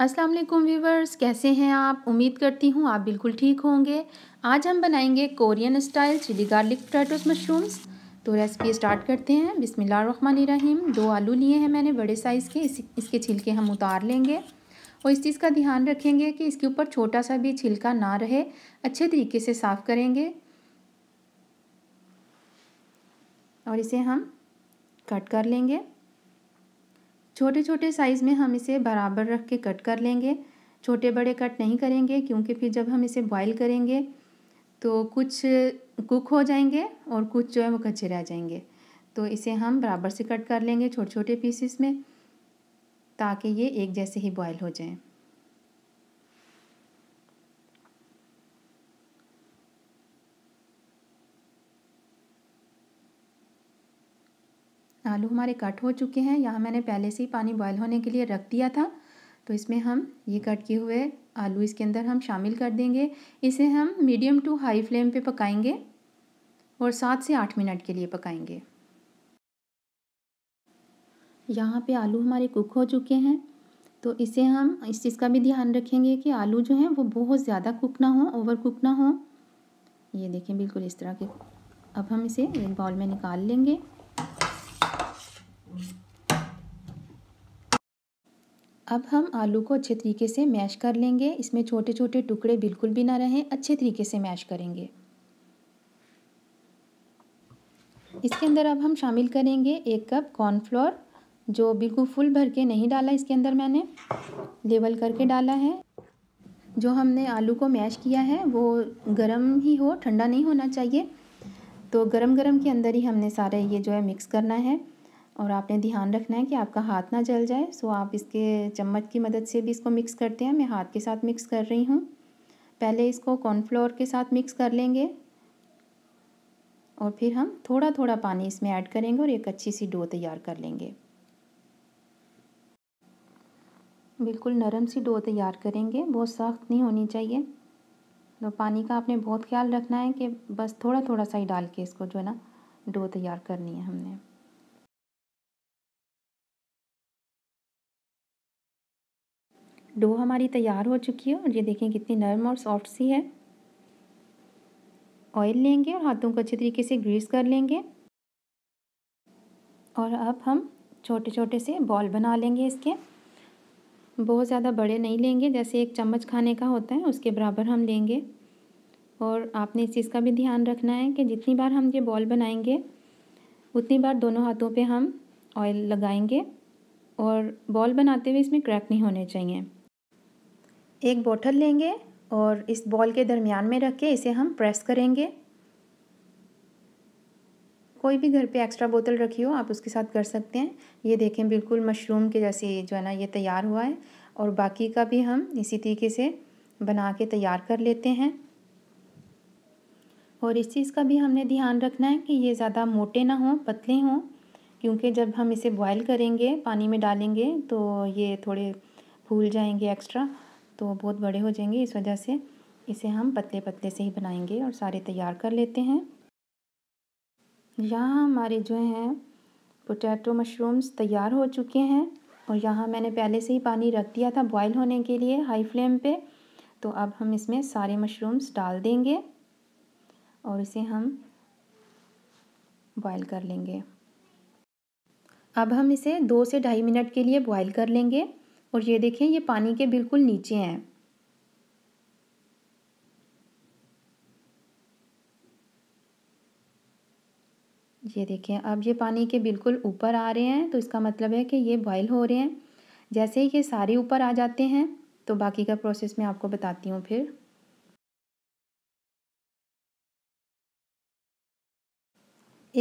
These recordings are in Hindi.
अस्सलाम वालेकुम व्यूवर्स कैसे हैं आप उम्मीद करती हूँ आप बिल्कुल ठीक होंगे आज हम बनाएंगे Korean style chilli garlic potatoes mushrooms तो रेसिपी स्टार्ट करते हैं रहीम दो आलू लिए हैं मैंने बड़े साइज़ के इस, इसके छिलके हम उतार लेंगे और इस चीज़ का ध्यान रखेंगे कि इसके ऊपर छोटा सा भी छिलका ना रहे अच्छे तरीके से साफ़ करेंगे और इसे हम कट कर लेंगे छोटे छोटे साइज़ में हम इसे बराबर रख के कट कर लेंगे छोटे बड़े कट नहीं करेंगे क्योंकि फिर जब हम इसे बॉईल करेंगे तो कुछ कुक हो जाएंगे और कुछ जो है वो कच्चे रह जाएंगे तो इसे हम बराबर से कट कर लेंगे छोटे छोटे पीसेस में ताकि ये एक जैसे ही बॉयल हो जाएं आलू हमारे कट हो चुके हैं यहाँ मैंने पहले से ही पानी बॉयल होने के लिए रख दिया था तो इसमें हम ये कट किए हुए आलू इसके अंदर हम शामिल कर देंगे इसे हम मीडियम टू हाई फ्लेम पे पकाएंगे और सात से आठ मिनट के लिए पकाएंगे यहाँ पे आलू हमारे कुक हो चुके हैं तो इसे हम इस चीज़ का भी ध्यान रखेंगे कि आलू जो हैं वो बहुत ज़्यादा कुक ना हो ओवर कुक ना हो ये देखें बिल्कुल इस तरह के अब हम इसे एक बाउल में निकाल लेंगे अब हम आलू को अच्छे तरीके से मैश कर लेंगे इसमें छोटे छोटे टुकड़े बिल्कुल भी ना रहें अच्छे तरीके से मैश करेंगे इसके अंदर अब हम शामिल करेंगे एक कप कॉर्नफ्लोर जो बिल्कुल फुल भर के नहीं डाला इसके अंदर मैंने लेवल करके डाला है जो हमने आलू को मैश किया है वो गरम ही हो ठंडा नहीं होना चाहिए तो गरम गरम के अंदर ही हमने सारे ये जो है मिक्स करना है और आपने ध्यान रखना है कि आपका हाथ ना जल जाए सो आप इसके चम्मच की मदद से भी इसको मिक्स करते हैं मैं हाथ के साथ मिक्स कर रही हूँ पहले इसको कॉर्नफ्लोर के साथ मिक्स कर लेंगे और फिर हम थोड़ा थोड़ा पानी इसमें ऐड करेंगे और एक अच्छी सी डो तैयार कर लेंगे बिल्कुल नरम सी डो तैयार करेंगे बहुत सख्त नहीं होनी चाहिए तो पानी का आपने बहुत ख्याल रखना है कि बस थोड़ा थोड़ा सा ही डाल के इसको जो है ना डो तैयार करनी है हमने डो हमारी तैयार हो चुकी है और ये देखें कितनी नरम और सॉफ्ट सी है ऑयल लेंगे और हाथों को अच्छे तरीके से ग्रीस कर लेंगे और अब हम छोटे छोटे से बॉल बना लेंगे इसके बहुत ज़्यादा बड़े नहीं लेंगे जैसे एक चम्मच खाने का होता है उसके बराबर हम लेंगे और आपने इस चीज़ का भी ध्यान रखना है कि जितनी बार हम ये बॉल बनाएंगे उतनी बार दोनों हाथों पे हम ऑयल लगाएंगे और बॉल बनाते हुए इसमें क्रैक नहीं होने चाहिए एक बॉटल लेंगे और इस बॉल के दरमियान में रख के इसे हम प्रेस करेंगे कोई भी घर पे एक्स्ट्रा बोतल रखी हो आप उसके साथ कर सकते हैं ये देखें बिल्कुल मशरूम के जैसे जो है ना ये तैयार हुआ है और बाकी का भी हम इसी तरीके से बना के तैयार कर लेते हैं और इस चीज़ का भी हमने ध्यान रखना है कि ये ज़्यादा मोटे ना हों पतले हों क्योंकि जब हम इसे बॉयल करेंगे पानी में डालेंगे तो ये थोड़े फूल जाएंगे एक्स्ट्रा तो वो बहुत बड़े हो जाएंगे इस वजह से इसे हम पतले पतले से ही बनाएंगे और सारे तैयार कर लेते हैं यहाँ हमारे जो हैं पोटैटो मशरूम्स तैयार हो चुके हैं और यहाँ मैंने पहले से ही पानी रख दिया था बॉयल होने के लिए हाई फ्लेम पे तो अब हम इसमें सारे मशरूम्स डाल देंगे और इसे हम बॉयल कर लेंगे अब हम इसे दो से ढाई मिनट के लिए बॉयल कर लेंगे और ये देखें ये पानी के बिल्कुल नीचे हैं ये देखें अब ये पानी के बिल्कुल ऊपर आ रहे हैं तो इसका मतलब है कि ये बॉयल हो रहे हैं जैसे ही ये सारे ऊपर आ जाते हैं तो बाकी का प्रोसेस मैं आपको बताती हूँ फिर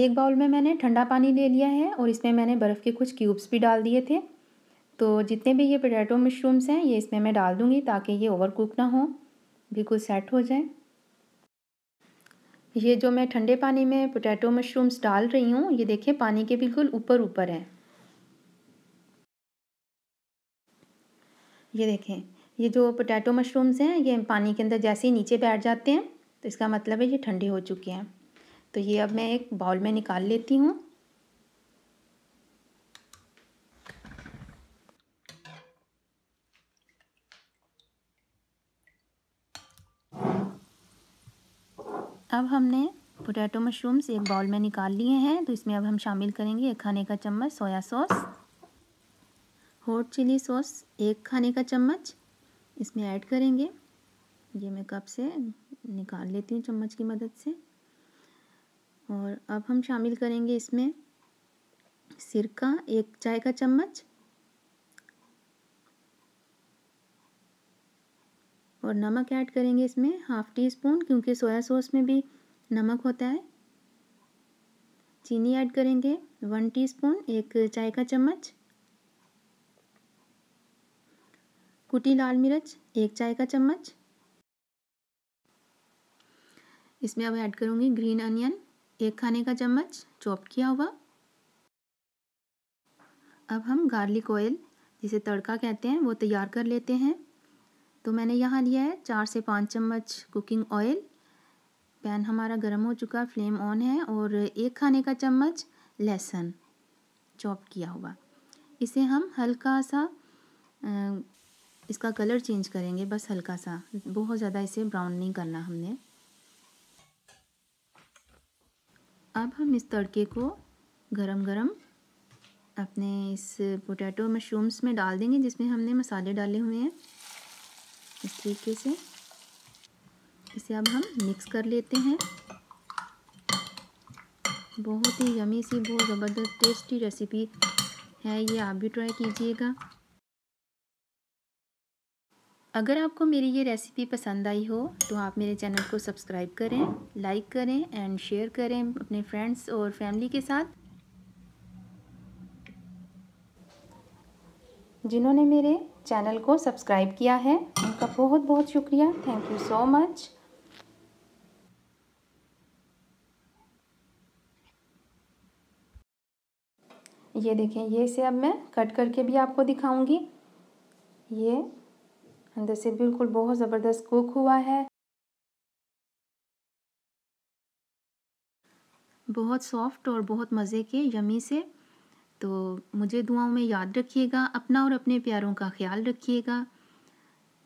एक बाउल में मैंने ठंडा पानी ले लिया है और इसमें मैंने बर्फ़ के कुछ क्यूब्स भी डाल दिए थे तो जितने भी ये पोटैटो मशरूम्स हैं ये इसमें मैं डाल दूँगी ताकि ये ओवर कुक ना हो बिल्कुल सेट हो जाए ये जो मैं ठंडे पानी में पोटैटो मशरूम्स डाल रही हूँ ये देखें पानी के बिल्कुल ऊपर ऊपर है ये देखें ये जो पोटैटो मशरूम्स हैं ये पानी के अंदर जैसे ही नीचे बैठ जाते हैं तो इसका मतलब है ये ठंडे हो चुके हैं तो ये अब मैं एक बाउल में निकाल लेती हूँ अब हमने पोटैटो मशरूम्स एक बाउल में निकाल लिए हैं तो इसमें अब हम शामिल करेंगे एक खाने का चम्मच soya sauce hot chilli sauce एक खाने का चम्मच इसमें ऐड करेंगे ये मैं कप से निकाल लेती हूँ चम्मच की मदद से और अब हम शामिल करेंगे इसमें सिरका एक चाय का चम्मच और नमक ऐड करेंगे इसमें हाफ़ टी स्पून क्योंकि सोया सॉस में भी नमक होता है चीनी ऐड करेंगे वन टीस्पून एक चाय का चम्मच कुटी लाल मिर्च एक चाय का चम्मच इसमें अब ऐड करूँगी ग्रीन अनियन एक खाने का चम्मच चॉप किया हुआ अब हम गार्लिक ऑयल जिसे तड़का कहते हैं वो तैयार कर लेते हैं तो मैंने यहाँ लिया है चार से पाँच चम्मच कुकिंग ऑयल पैन हमारा गर्म हो चुका फ्लेम ऑन है और एक खाने का चम्मच लहसुन चॉप किया हुआ इसे हम हल्का सा इसका कलर चेंज करेंगे बस हल्का सा बहुत ज़्यादा इसे ब्राउन नहीं करना हमने अब हम इस तड़के को गरम गरम अपने इस पोटैटो मशरूम्स में डाल देंगे जिसमें हमने मसाले डाले हुए हैं इस तरीके से इसे अब हम मिक्स कर लेते हैं बहुत ही यमी सी बहुत ज़बरदस्त टेस्टी रेसिपी है ये आप भी ट्राई कीजिएगा अगर आपको मेरी ये रेसिपी पसंद आई हो तो आप मेरे चैनल को सब्सक्राइब करें लाइक करें एंड शेयर करें अपने फ्रेंड्स और फैमिली के साथ जिन्होंने मेरे चैनल को सब्सक्राइब किया है उनका बहुत बहुत शुक्रिया थैंक यू सो मच ये देखें ये से अब मैं कट करके भी आपको दिखाऊंगी ये अंदर से बिल्कुल बहुत ज़बरदस्त कुक हुआ है बहुत सॉफ्ट और बहुत मज़े के यमी से तो मुझे दुआओं में याद रखिएगा अपना और अपने प्यारों का ख्याल रखिएगा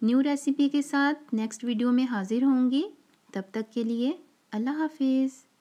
न्यू रेसिपी के साथ नेक्स्ट वीडियो में हाज़िर होंगी तब तक के लिए अल्लाह हाफिज़